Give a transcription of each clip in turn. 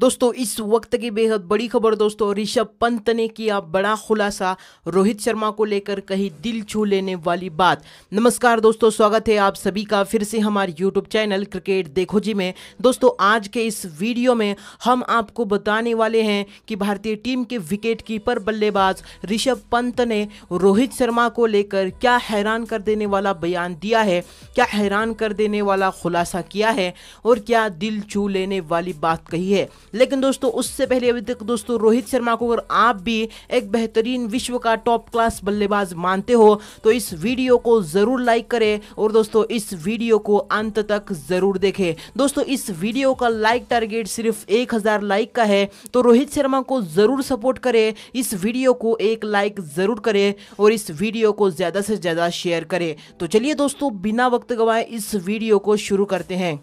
दोस्तों इस वक्त की बेहद बड़ी खबर दोस्तों ऋषभ पंत ने किया बड़ा खुलासा रोहित शर्मा को लेकर कही दिल छू लेने वाली बात नमस्कार दोस्तों स्वागत है आप सभी का फिर से हमारे यूट्यूब चैनल क्रिकेट देखो जी में दोस्तों आज के इस वीडियो में हम आपको बताने वाले हैं कि भारतीय टीम के विकेट कीपर बल्लेबाज ऋषभ पंत ने रोहित शर्मा को लेकर क्या हैरान कर देने वाला बयान दिया है क्या हैरान कर देने वाला खुलासा किया है और क्या दिल छू लेने वाली बात कही है लेकिन दोस्तों उससे पहले अभी तक दोस्तों रोहित शर्मा को अगर आप भी एक बेहतरीन विश्व का टॉप क्लास बल्लेबाज मानते हो तो इस वीडियो को ज़रूर लाइक करें और दोस्तों इस वीडियो को अंत तक ज़रूर देखें दोस्तों इस वीडियो का लाइक टारगेट सिर्फ एक हज़ार लाइक का है तो रोहित शर्मा को ज़रूर सपोर्ट करें इस वीडियो को एक लाइक ज़रूर करें और इस वीडियो को ज़्यादा से ज़्यादा शेयर करें तो चलिए दोस्तों बिना वक्त गवाए इस वीडियो को शुरू करते हैं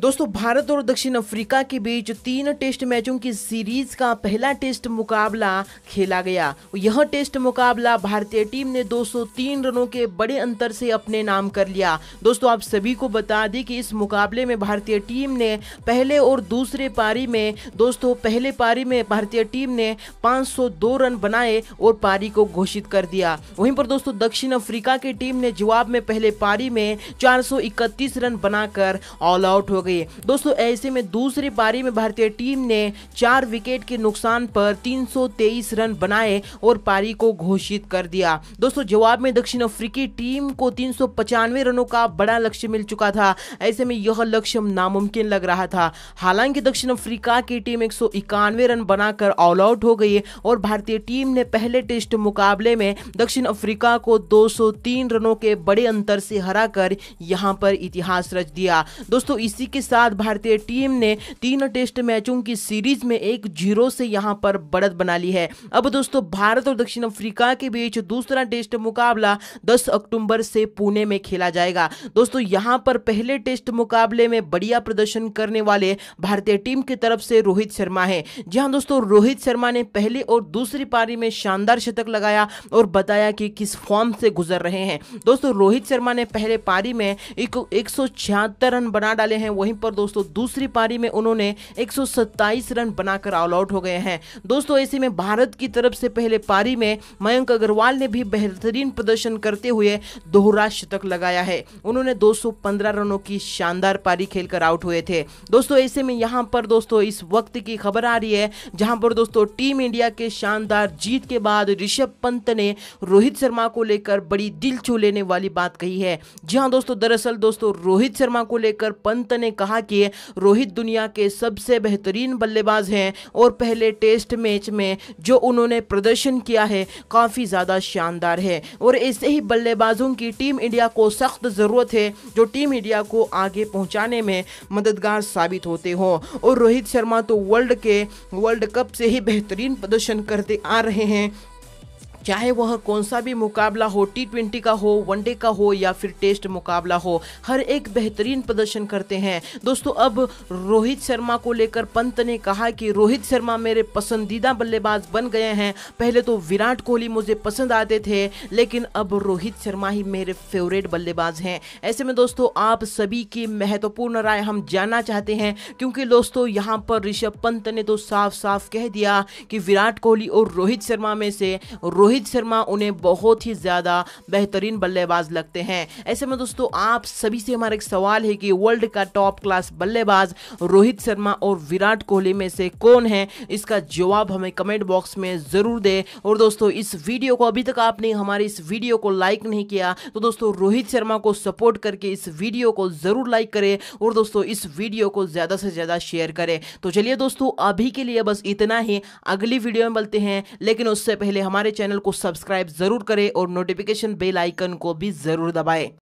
दोस्तों भारत और दक्षिण अफ्रीका के बीच तीन टेस्ट मैचों की सीरीज का पहला टेस्ट मुकाबला खेला गया यह टेस्ट मुकाबला भारतीय टीम ने 203 रनों के बड़े अंतर से अपने नाम कर लिया दोस्तों आप सभी को बता दें कि इस मुकाबले में भारतीय टीम ने पहले और दूसरे पारी में दोस्तों पहले पारी में भारतीय टीम ने पाँच रन बनाए और पारी को घोषित कर दिया वहीं पर दोस्तों दक्षिण अफ्रीका की टीम ने जवाब में पहले पारी में चार रन बनाकर ऑल आउट हो गई दोस्तों ऐसे में दूसरी पारी में भारतीय टीम ने चार विकेट के नुकसान पर 323 रन बनाए और पारी को घोषित कर दिया दोस्तों जवाब में दक्षिण अफ्रीकी टीम को तीन रनों का बड़ा लक्ष्य मिल चुका था ऐसे में यह लक्ष्य नामुमकिन लग रहा था हालांकि दक्षिण अफ्रीका की टीम एक रन बनाकर ऑल आउट हो गई और भारतीय टीम ने पहले टेस्ट मुकाबले में दक्षिण अफ्रीका को 203 रनों के बड़े अंतर से हराकर यहां पर इतिहास रच दिया दोस्तों इसी के साथ भारतीय टीम ने तीन टेस्ट मैचों की सीरीज में एक जीरो से यहां पर बढ़त बना ली है अब दोस्तों भारत और दक्षिण अफ्रीका के बीच दूसरा टेस्ट मुकाबला दस अक्टूबर से पुणे में खेला जाएगा दोस्तों यहां पर पहले टेस्ट मुकाबले में बढ़िया प्रदर्शन करने वाले भारतीय टीम की तरफ से रोहित शर्मा है जी हाँ दोस्तों रोहित शर्मा ने पहले और दूसरी पारी में शानदार शतक लगाया और बताया कि किस फॉर्म से गुजर रहे हैं दोस्तों रोहित शर्मा ने पहले पारी में एक, एक रन बना डाले हैं वो वहीं पर दोस्तों दूसरी पारी में उन्होंने एक रन बनाकर ऑल आउट हो गए हैं दोस्तों ऐसे में भारत की तरफ से पहले पारी में मयंक अग्रवाल ने भी बेहतरीन प्रदर्शन करते हुए दोहरा शतक लगाया है उन्होंने 215 रनों की शानदार पारी खेलकर आउट हुए थे दोस्तों ऐसे में यहाँ पर दोस्तों इस वक्त की खबर आ रही है जहां पर दोस्तों टीम इंडिया के शानदार जीत के बाद ऋषभ पंत ने रोहित शर्मा को लेकर बड़ी दिल छू लेने वाली बात कही है जी हाँ दोस्तों दरअसल दोस्तों रोहित शर्मा को लेकर पंत ने कहा कि रोहित दुनिया के सबसे बेहतरीन बल्लेबाज हैं और पहले टेस्ट मैच में जो उन्होंने प्रदर्शन किया है काफ़ी ज़्यादा शानदार है और ऐसे ही बल्लेबाजों की टीम इंडिया को सख्त ज़रूरत है जो टीम इंडिया को आगे पहुंचाने में मददगार साबित होते हों और रोहित शर्मा तो वर्ल्ड के वर्ल्ड कप से ही बेहतरीन प्रदर्शन करते आ रहे हैं चाहे वह कौन सा भी मुकाबला हो टी ट्वेंटी का हो वनडे का हो या फिर टेस्ट मुकाबला हो हर एक बेहतरीन प्रदर्शन करते हैं दोस्तों अब रोहित शर्मा को लेकर पंत ने कहा कि रोहित शर्मा मेरे पसंदीदा बल्लेबाज बन गए हैं पहले तो विराट कोहली मुझे पसंद आते थे लेकिन अब रोहित शर्मा ही मेरे फेवरेट बल्लेबाज हैं ऐसे में दोस्तों आप सभी की महत्वपूर्ण राय हम जानना चाहते हैं क्योंकि दोस्तों यहाँ पर ऋषभ पंत ने तो साफ साफ कह दिया कि विराट कोहली और रोहित शर्मा में से रोहित रोहित शर्मा उन्हें बहुत ही ज़्यादा बेहतरीन बल्लेबाज लगते हैं ऐसे में दोस्तों आप सभी से हमारा एक सवाल है कि वर्ल्ड का टॉप क्लास बल्लेबाज रोहित शर्मा और विराट कोहली में से कौन है इसका जवाब हमें कमेंट बॉक्स में ज़रूर दे और दोस्तों इस वीडियो को अभी तक आपने हमारे इस वीडियो को लाइक नहीं किया तो दोस्तों रोहित शर्मा को सपोर्ट करके इस वीडियो को ज़रूर लाइक करें और दोस्तों इस वीडियो को ज़्यादा से ज़्यादा शेयर करें तो चलिए दोस्तों अभी के लिए बस इतना ही अगली वीडियो में मिलते हैं लेकिन उससे पहले हमारे चैनल को सब्सक्राइब जरूर करें और नोटिफिकेशन बेल आइकन को भी जरूर दबाएं